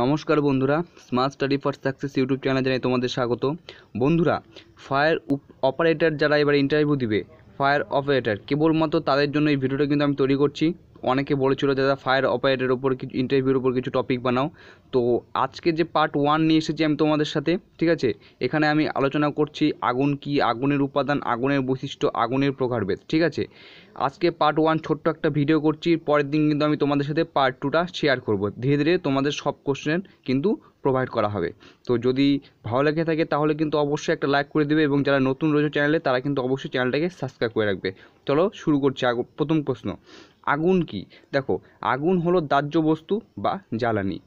নমস্কার বন্ধুরা smart study for success YouTube channel জানাই তোমাদের স্বাগত বন্ধুরা ফায়ার অপারেটর যারা এবার ইন্টারভিউ দিবে ফায়ার অপারেটর কেবলমাত্র তাদের জন্য এই ভিডিওটা কিন্তু আমি তৈরি করছি অনেকে বলেছিল দাদা ফায়ার অপারেটের ওপর কিছু ইন্টারভিউর ওপর কিছু টপিক বানাও তো আজকে যে পার্ট ওয়ান নিয়ে এসেছি আমি তোমাদের সাথে ঠিক আছে এখানে আমি আলোচনা করছি আগুন কি আগুনের উপাদান আগুনের বৈশিষ্ট্য আগুনের প্রকারভেদ ঠিক আছে আজকে পার্ট ওয়ান ছোট্ট একটা ভিডিও করছি পরের দিন কিন্তু আমি তোমাদের সাথে পার্ট টুটা শেয়ার করব ধীরে ধীরে তোমাদের সব কোশ্চেন কিন্তু প্রোভাইড করা হবে তো যদি ভালো লেগে থাকে তাহলে কিন্তু অবশ্যই একটা লাইক করে দেবে এবং যারা নতুন রয়েছে চ্যানেলে তারা কিন্তু অবশ্যই চ্যানেলটাকে সাবস্ক্রাইব করে রাখবে চলো শুরু করছি প্রথম প্রশ্ন আগুন কি দেখো আগুন হলো দাহ্য বস্তু বা জ্বালানি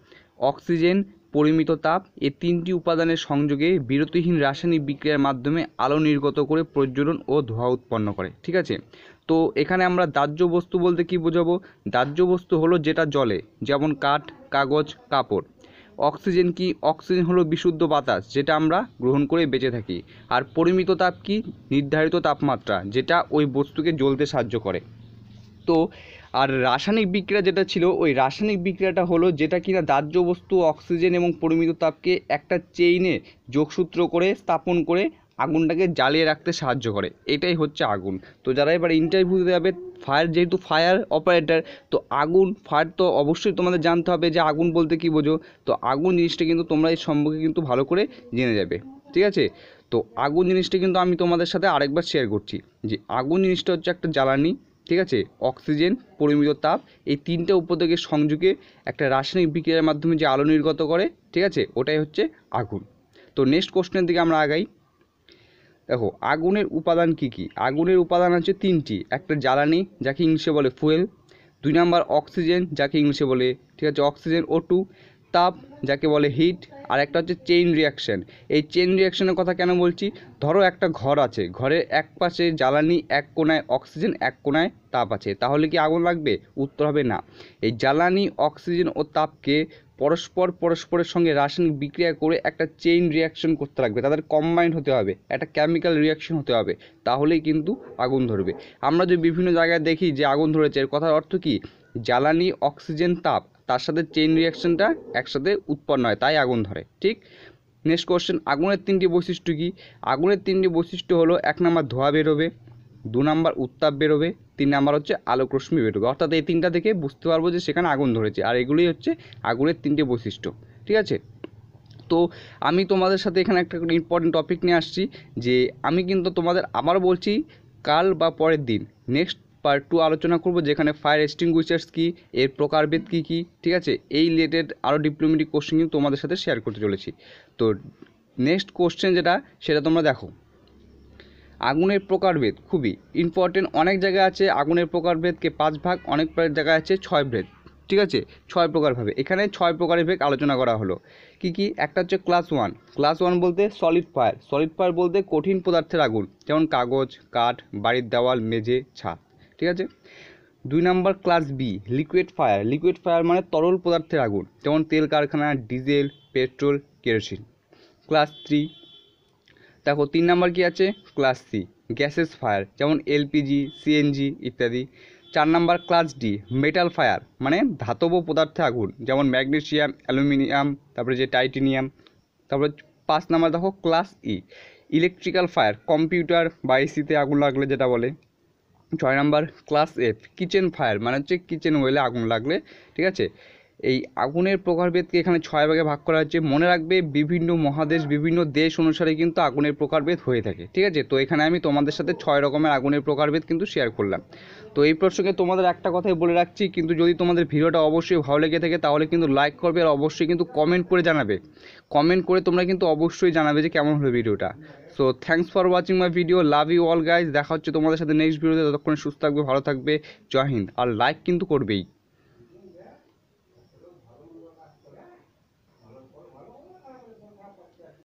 অক্সিজেন পরিমিত তাপ এ তিনটি উপাদানের সংযোগে বিরতিহীন রাসায়নিক বিক্রিয়ার মাধ্যমে আলো নির্গত করে প্রজ্বলন ও ধোঁয়া উৎপন্ন করে ঠিক আছে তো এখানে আমরা দাহ্য বস্তু বলতে কি বোঝাবো দাহ্য বস্তু হলো যেটা জলে যেমন কাঠ কাগজ কাপড় অক্সিজেন কি অক্সিজেন হলো বিশুদ্ধ বাতাস যেটা আমরা গ্রহণ করে বেঁচে থাকি আর পরিমিত তাপ কি নির্ধারিত তাপমাত্রা যেটা ওই বস্তুকে জ্বলতে সাহায্য করে তো আর রাসায়নিক বিক্রিয়া যেটা ছিল ওই রাসায়নিক বিক্রিয়াটা হলো যেটা কিনা দাহ্য বস্তু অক্সিজেন এবং পরিমিত তাপকে একটা চেইনে যোগসূত্র করে স্থাপন করে আগুনটাকে জ্বালিয়ে রাখতে সাহায্য করে এটাই হচ্ছে আগুন তো যারা এবার ইন্টারভিউতে যাবে ফায়ার যেহেতু ফায়ার অপারেটার তো আগুন ফায়ার তো অবশ্যই তোমাদের জানতে হবে যে আগুন বলতে কী বোঝো তো আগুন জিনিসটা কিন্তু তোমরা এই সম্পর্কে কিন্তু ভালো করে জেনে যাবে ঠিক আছে তো আগুন জিনিসটা কিন্তু আমি তোমাদের সাথে আরেকবার শেয়ার করছি যে আগুন জিনিসটা হচ্ছে একটা জ্বালানি ঠিক আছে অক্সিজেন পরিমিত তাপ এই তিনটে উপদ্রবের সংযোগে একটা রাসায়নিক বিক্রিয়ার মাধ্যমে যে আলো নির্গত করে ঠিক আছে ওটাই হচ্ছে আগুন তো নেক্সট কোশ্চেনের দিকে আমরা আগাই দেখো আগুনের উপাদান কি কি আগুনের উপাদান হচ্ছে তিনটি একটা জ্বালানি যাকে ইংলিশে বলে ফুয়েল দুই নাম্বার অক্সিজেন যাকে ইংলিশে বলে ঠিক আছে অক্সিজেন ও টু তাপ যাকে বলে হিট আর একটা হচ্ছে চেইন রিয়াকশান এই চেইন রিয়াকশানের কথা কেন বলছি ধরো একটা ঘর আছে ঘরের এক পাশে জ্বালানি এক কোনায় অক্সিজেন এক কোনায় তাপ আছে তাহলে কি আগুন লাগবে উত্তর হবে না এই জ্বালানি অক্সিজেন ও তাপকে পরস্পর পরস্পরের সঙ্গে রাসায়নিক বিক্রিয়া করে একটা চেইন রিয়াকশন করতে লাগবে তাদের কম্বাইন্ড হতে হবে একটা কেমিক্যাল রিয়াকশন হতে হবে তাহলেই কিন্তু আগুন ধরবে আমরা যে বিভিন্ন জায়গায় দেখি যে আগুন ধরেছে এর কথার অর্থ কি জ্বালানি অক্সিজেন তাপ তার সাথে চেইন রিয়াকশনটা একসাথে উৎপন্ন হয় তাই আগুন ধরে ঠিক নেক্সট কোশ্চেন আগুনের তিনটি বৈশিষ্ট্য কী আগুনের তিনটি বৈশিষ্ট্য হলো এক নম্বর ধোয়া বেরোবে দু নম্বর উত্তাপ বেরোবে তিন নাম্বার হচ্ছে আলোক রশ্মি বেরোবে অর্থাৎ এই তিনটা থেকে বুঝতে পারবো যে সেখানে আগুন ধরেছে আর এগুলোই হচ্ছে আগুনের তিনটি বৈশিষ্ট্য ঠিক আছে তো আমি তোমাদের সাথে এখানে একটা ইম্পর্টেন্ট টপিক নিয়ে আসছি যে আমি কিন্তু তোমাদের আবার বলছি কাল বা পরের দিন নেক্সট পার্ট টু আলোচনা করব যেখানে ফায়ার এক্সটিংগুইচার্স কী এর প্রকারভেদ কী কী ঠিক আছে এই রিলেটেড আরও ডিপ্লোমেটিক কোশ্চেন কিন্তু তোমাদের সাথে শেয়ার করতে চলেছি তো নেক্সট কোশ্চেন যেটা সেটা তোমরা দেখো আগুনের প্রকারভেদ খুবই ইম্পর্টেন্ট অনেক জায়গায় আছে আগুনের প্রকারভেদকে পাঁচ ভাগ অনেক জায়গায় আছে ছয় ভেদ ঠিক আছে ছয় প্রকারভাবে এখানে ছয় প্রকারের ভেদ আলোচনা করা হলো কি কি একটা হচ্ছে ক্লাস ওয়ান ক্লাস ওয়ান বলতে সলিড ফায়ার সলিড ফায়ার বলতে কঠিন পদার্থের আগুন যেমন কাগজ কাঠ বাড়ির দেওয়াল মেঝে ছাদ ঠিক আছে দুই number class B liquid fire liquid fire মানে তরল পদার্থের আগুন যেমন তেল কারখানা diesel petrol kerosene class three দেখো তিন নাম্বার কি আছে ক্লাস সি গ্যাসেস ফায়ার যেমন এলপিজি সিএনজি ইত্যাদি চার number class D metal fire মানে ধাতব পদার্থে আগুন যেমন ম্যাগনেসিয়াম অ্যালুমিনিয়াম তারপরে যে টাইটেনিয়াম তারপরে পাঁচ নাম্বার দেখো class E electrical fire computer বা এসিতে আগুন লাগলে যেটা বলে ছয় number class F kitchen fire মানে হচ্ছে কিচেন ওয়েলে আগুন লাগলে ঠিক আছে এই আগুনের প্রকারভেদকে এখানে ছয় ভাগে ভাগ করা হচ্ছে মনে রাখবে বিভিন্ন মহাদেশ বিভিন্ন দেশ অনুসারে কিন্তু আগুনের প্রকারভেদ হয়ে থাকে ঠিক আছে তো এখানে আমি তোমাদের সাথে ছয় রকমের আগুনের প্রকারভেদ কিন্তু শেয়ার করলাম তো এই প্রসঙ্গে তোমাদের একটা কথাই বলে রাখছি কিন্তু যদি তোমাদের ভিডিওটা অবশ্যই ভালো লেগে থাকে তাহলে কিন্তু লাইক করবে আর অবশ্যই কিন্তু কমেন্ট করে জানাবে কমেন্ট করে তোমরা কিন্তু অবশ্যই জানাবে যে কেমন হলো ভিডিওটা so thanks for watching my video love you all guys দেখা হচ্ছে তোমাদের সাথে নেক্সট ভিডিওতে ততক্ষণ সুস্থ থাকবে ভালো থাকবে জয় হিন্দ আর লাইক কিন্তু করবেই